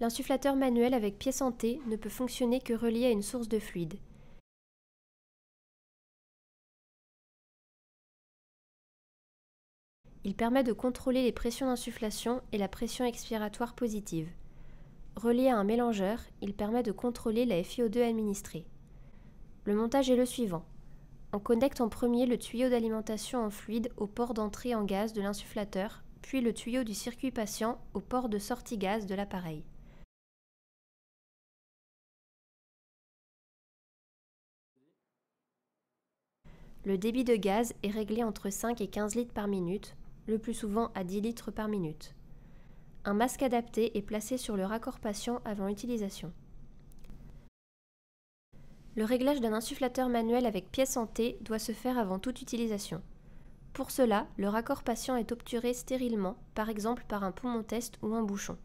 l'insufflateur manuel avec en T ne peut fonctionner que relié à une source de fluide. Il permet de contrôler les pressions d'insufflation et la pression expiratoire positive. Relié à un mélangeur, il permet de contrôler la FiO2 administrée. Le montage est le suivant. On connecte en premier le tuyau d'alimentation en fluide au port d'entrée en gaz de l'insufflateur, puis le tuyau du circuit patient au port de sortie gaz de l'appareil. Le débit de gaz est réglé entre 5 et 15 litres par minute, le plus souvent à 10 litres par minute. Un masque adapté est placé sur le raccord patient avant utilisation. Le réglage d'un insufflateur manuel avec pièce en T doit se faire avant toute utilisation. Pour cela, le raccord patient est obturé stérilement, par exemple par un poumon test ou un bouchon.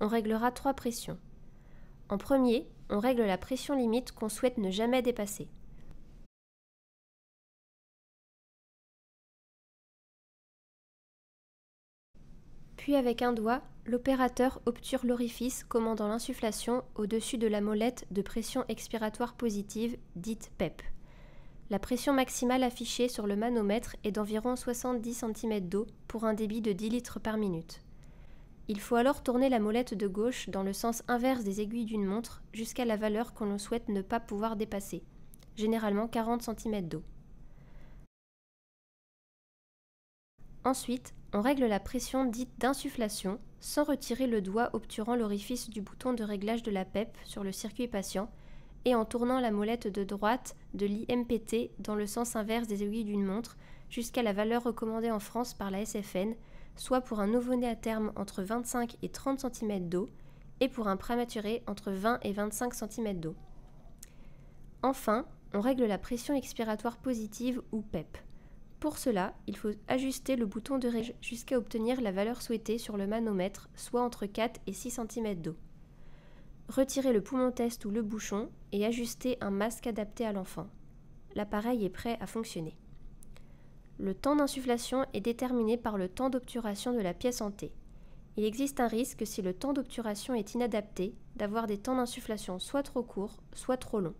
On réglera trois pressions. En premier, on règle la pression limite qu'on souhaite ne jamais dépasser. Puis avec un doigt, l'opérateur obture l'orifice commandant l'insufflation au-dessus de la molette de pression expiratoire positive, dite PEP. La pression maximale affichée sur le manomètre est d'environ 70 cm d'eau pour un débit de 10 litres par minute. Il faut alors tourner la molette de gauche dans le sens inverse des aiguilles d'une montre jusqu'à la valeur qu'on souhaite ne pas pouvoir dépasser, généralement 40 cm d'eau. Ensuite, on règle la pression dite d'insufflation sans retirer le doigt obturant l'orifice du bouton de réglage de la PEP sur le circuit patient et en tournant la molette de droite de l'IMPT dans le sens inverse des aiguilles d'une montre jusqu'à la valeur recommandée en France par la SFN, soit pour un nouveau-né à terme entre 25 et 30 cm d'eau, et pour un prématuré entre 20 et 25 cm d'eau. Enfin, on règle la pression expiratoire positive ou PEP. E pour cela, il faut ajuster le bouton de règle jusqu'à obtenir la valeur souhaitée sur le manomètre, soit entre 4 et 6 cm d'eau. Retirez le poumon test ou le bouchon et ajustez un masque adapté à l'enfant. L'appareil est prêt à fonctionner. Le temps d'insufflation est déterminé par le temps d'obturation de la pièce en T. Il existe un risque, si le temps d'obturation est inadapté, d'avoir des temps d'insufflation soit trop courts, soit trop longs.